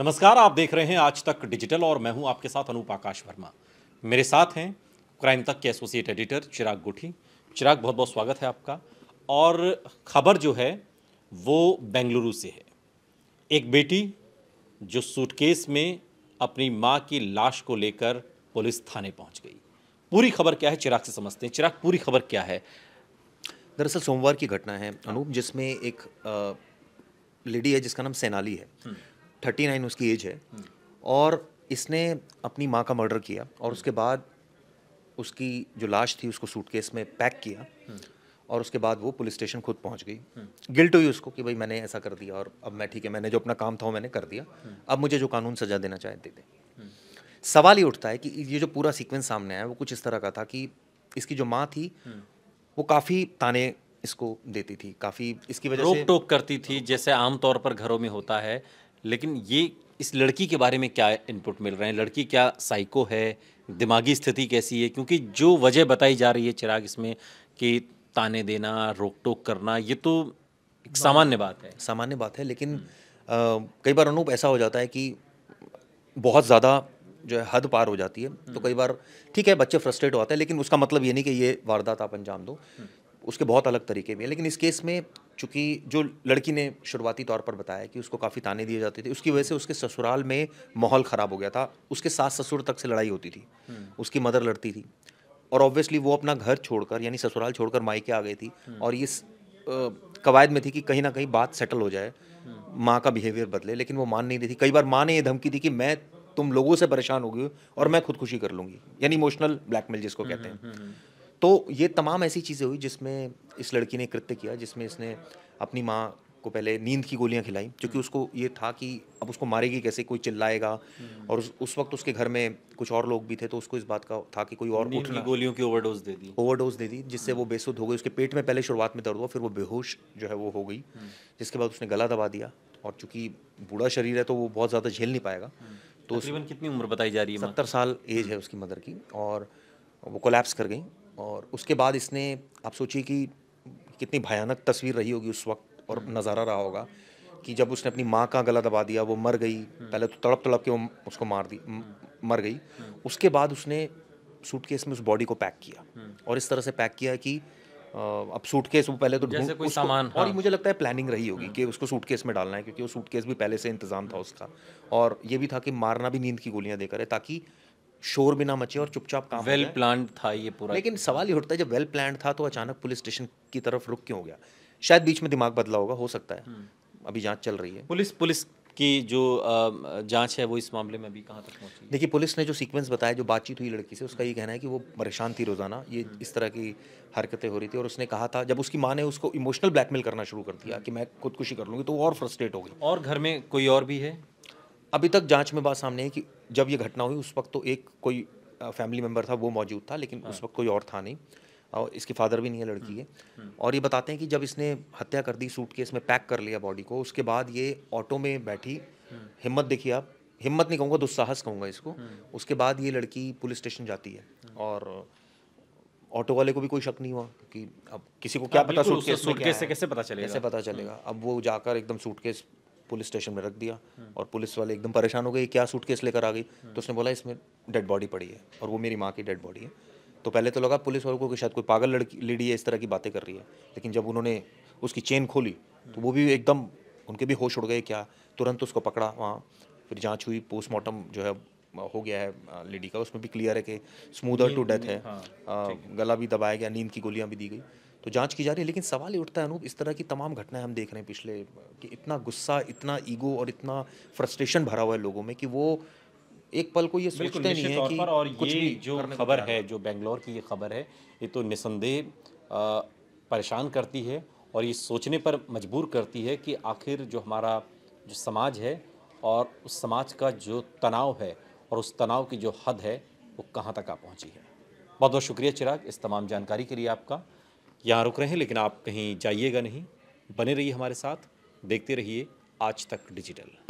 नमस्कार आप देख रहे हैं आज तक डिजिटल और मैं हूं आपके साथ अनूप आकाश वर्मा मेरे साथ हैं क्राइम तक के एसोसिएट एडिटर चिराग गुठी चिराग बहुत बहुत स्वागत है आपका और खबर जो है वो बेंगलुरु से है एक बेटी जो सूटकेस में अपनी माँ की लाश को लेकर पुलिस थाने पहुँच गई पूरी खबर क्या है चिराग से समझते हैं चिराग पूरी खबर क्या है दरअसल सोमवार की घटना है अनूप जिसमें एक लेडी है जिसका नाम सेनाली है हम्म। थर्टी नाइन उसकी एज है और इसने अपनी माँ का मर्डर किया और उसके बाद उसकी जो लाश थी उसको सूटकेस में पैक किया और उसके बाद वो पुलिस स्टेशन खुद पहुंच गई गिल्ट हुई उसको कि भाई मैंने ऐसा कर दिया और अब मैं ठीक है मैंने जो अपना काम था वो मैंने कर दिया अब मुझे जो कानून सजा देना चाहे दे दे सवाल ये उठता है कि ये जो पूरा सीक्वेंस सामने आया वो कुछ इस तरह का था कि इसकी जो माँ थी वो काफ़ी ताने इसको देती थी काफ़ी इसकी वजह से रोक टोक करती थी जैसे आमतौर पर घरों में होता है लेकिन ये इस लड़की के बारे में क्या इनपुट मिल रहे हैं लड़की क्या साइको है दिमागी स्थिति कैसी है क्योंकि जो वजह बताई जा रही है चिराग इसमें कि ताने देना रोक टोक करना ये तो एक सामान्य बात है सामान्य बात है लेकिन आ, कई बार अनूप ऐसा हो जाता है कि बहुत ज़्यादा जो है हद पार हो जाती है तो हम्म। कई बार ठीक है बच्चे फ्रस्ट्रेट होते हैं लेकिन उसका मतलब ये नहीं कि ये वारदात आप अंजाम दो हम्म। उसके बहुत अलग तरीके भी हैं लेकिन इस केस में चूँकि जो लड़की ने शुरुआती तौर पर बताया कि उसको काफ़ी ताने दिए जाते थे उसकी वजह से उसके ससुराल में माहौल ख़राब हो गया था उसके सास ससुर तक से लड़ाई होती थी हम्म। उसकी मदर लड़ती थी और ऑब्वियसली वो अपना घर छोड़कर यानी ससुराल छोड़कर मायके आ गई थी हम्म। और ये कवायद में थी कि कहीं ना कहीं बात सेटल हो जाए हम्म। माँ का बिहेवियर बदले लेकिन वो मान नहीं रही थी कई बार माँ ने ये धमकी दी कि मैं तुम लोगों से परेशान होगी और मैं खुदकुशी कर लूँगी यानी इमोशनल ब्लैकमेल जिसको कहते हैं तो ये तमाम ऐसी चीज़ें हुई जिसमें इस लड़की ने कृत्य किया जिसमें इसने अपनी माँ को पहले नींद की गोलियाँ खिलाई क्योंकि उसको ये था कि अब उसको मारेगी कैसे कोई चिल्लाएगा हम्म। और उस, उस वक्त उसके घर में कुछ और लोग भी थे तो उसको इस बात का था कि कोई और उठना की गोलियों की ओवरडोज दे दी ओवरडोज दे दी जिससे वो हम्म। बेसुध हो गई उसके पेट में पहले शुरुआत में दर्द हुआ फिर वो बेहोश जो है वो हो गई हम्म। जिसके बाद उसने गला दबा दिया और चूंकि बूढ़ा शरीर है तो वो बहुत ज़्यादा झेल नहीं पाएगा तो तकरीबन कितनी उम्र बताई जा रही है सत्तर साल एज है उसकी मदर की और वो कोलैप्स कर गई और उसके बाद इसने आप सोचिए कि कितनी भयानक तस्वीर रही होगी उस वक्त और नज़ारा रहा होगा कि जब उसने अपनी माँ का गला दबा दिया वो मर गई हम्म। पहले तो तड़प तड़प के वो उसको मार दी मर गई हम्म। उसके बाद उसने सूटकेस में उस बॉडी को पैक किया हम्म। और इस तरह से पैक किया कि अब सूटकेस वो पहले तो ढूंढ कोई सामान हाँ। और मुझे लगता है प्लानिंग रही होगी कि उसको सूटकेस में डालना है क्योंकि वो सूटकेस भी पहले से इंतजाम था उसका और ये भी था कि मारना भी नींद की गोलियां देकर है ताकि शोर भी ना मचे और चुपचाप काम वेल प्लान था ये पूरा लेकिन सवाल ये उठता है जब वेल प्लान था तो अचानक पुलिस स्टेशन की तरफ रुक क्यों हो गया शायद बीच में दिमाग बदला होगा हो सकता है हम्म। अभी जांच चल रही है पुलिस पुलिस की जो जांच है वो इस मामले में अभी कहाँ तक पहुँची देखिए पुलिस ने जो सीक्वेंस बताया जो बातचीत हुई लड़की से उसका ये कहना है कि वो परेशान थी रोज़ाना ये हम्म। इस तरह की हरकतें हो रही थी और उसने कहा था जब उसकी माँ ने उसको इमोशनल ब्लैकमेल करना शुरू कर दिया हम्म। कि मैं खुदकुशी कर लूँगी तो वो और फ्रस्ट्रेट हो गई और घर में कोई और भी है अभी तक जांच में बात सामने है कि जब ये घटना हुई उस वक्त तो एक कोई फैमिली मेम्बर था वो मौजूद था लेकिन उस हाँ। वक्त कोई और था नहीं और इसके फादर भी नहीं है लड़की के हम्म, हम्म। और ये बताते हैं कि जब इसने हत्या कर दी सूट केस में पैक कर लिया बॉडी को उसके बाद ये ऑटो में बैठी हम्म। हिम्मत देखिए आप हिम्मत नहीं कहूँगा दुस्साहस कहूँगा इसको उसके बाद ये लड़की पुलिस स्टेशन जाती है और ऑटो वाले को भी कोई शक नहीं हुआ कि अब किसी को हाँ, क्या पता सूटकेस सूटकेस से कैसे पता चलेगा कैसे पता चलेगा अब वो जाकर एकदम सूटकेस पुलिस स्टेशन में रख दिया और पुलिस वाले एकदम परेशान हो गए क्या सूट केस लेकर आ गई तो उसने बोला इसमें डेड बॉडी पड़ी है और वो मेरी माँ की डेड बॉडी है तो पहले तो लगा पुलिस वालों को कि शायद कोई पागल लड़की लेडी है इस तरह की बातें कर रही है लेकिन जब उन्होंने उसकी चेन खोली तो वो भी एकदम उनके भी होश उड़ गए क्या तुरंत उसको पकड़ा वहाँ फिर जाँच हुई पोस्टमार्टम जो है हो गया है लेडी का उसमें भी क्लियर है कि स्मूदर टू डेथ है गला भी दबाया गया नींद की गोलियाँ भी दी गई तो जांच की जा रही है लेकिन सवाल ये उठता है अनूप इस तरह की तमाम घटनाएं हम देख रहे हैं पिछले कि इतना गुस्सा इतना ईगो और इतना फ्रस्ट्रेशन भरा हुआ है लोगों में कि वो एक पल को ये सोचते नहीं है कि और कुछ ये जो खबर है जो बेंगलोर की ये खबर है ये तो निसंदेह परेशान करती है और ये सोचने पर मजबूर करती है कि आखिर जो हमारा जो समाज है और उस समाज का जो तनाव है और उस तनाव की जो हद है वो कहाँ तक आ पहुँची है बहुत बहुत शुक्रिया चिराग इस तमाम जानकारी के लिए आपका यहाँ रुक रहे हैं लेकिन आप कहीं जाइएगा नहीं बने रहिए हमारे साथ देखते रहिए आज तक डिजिटल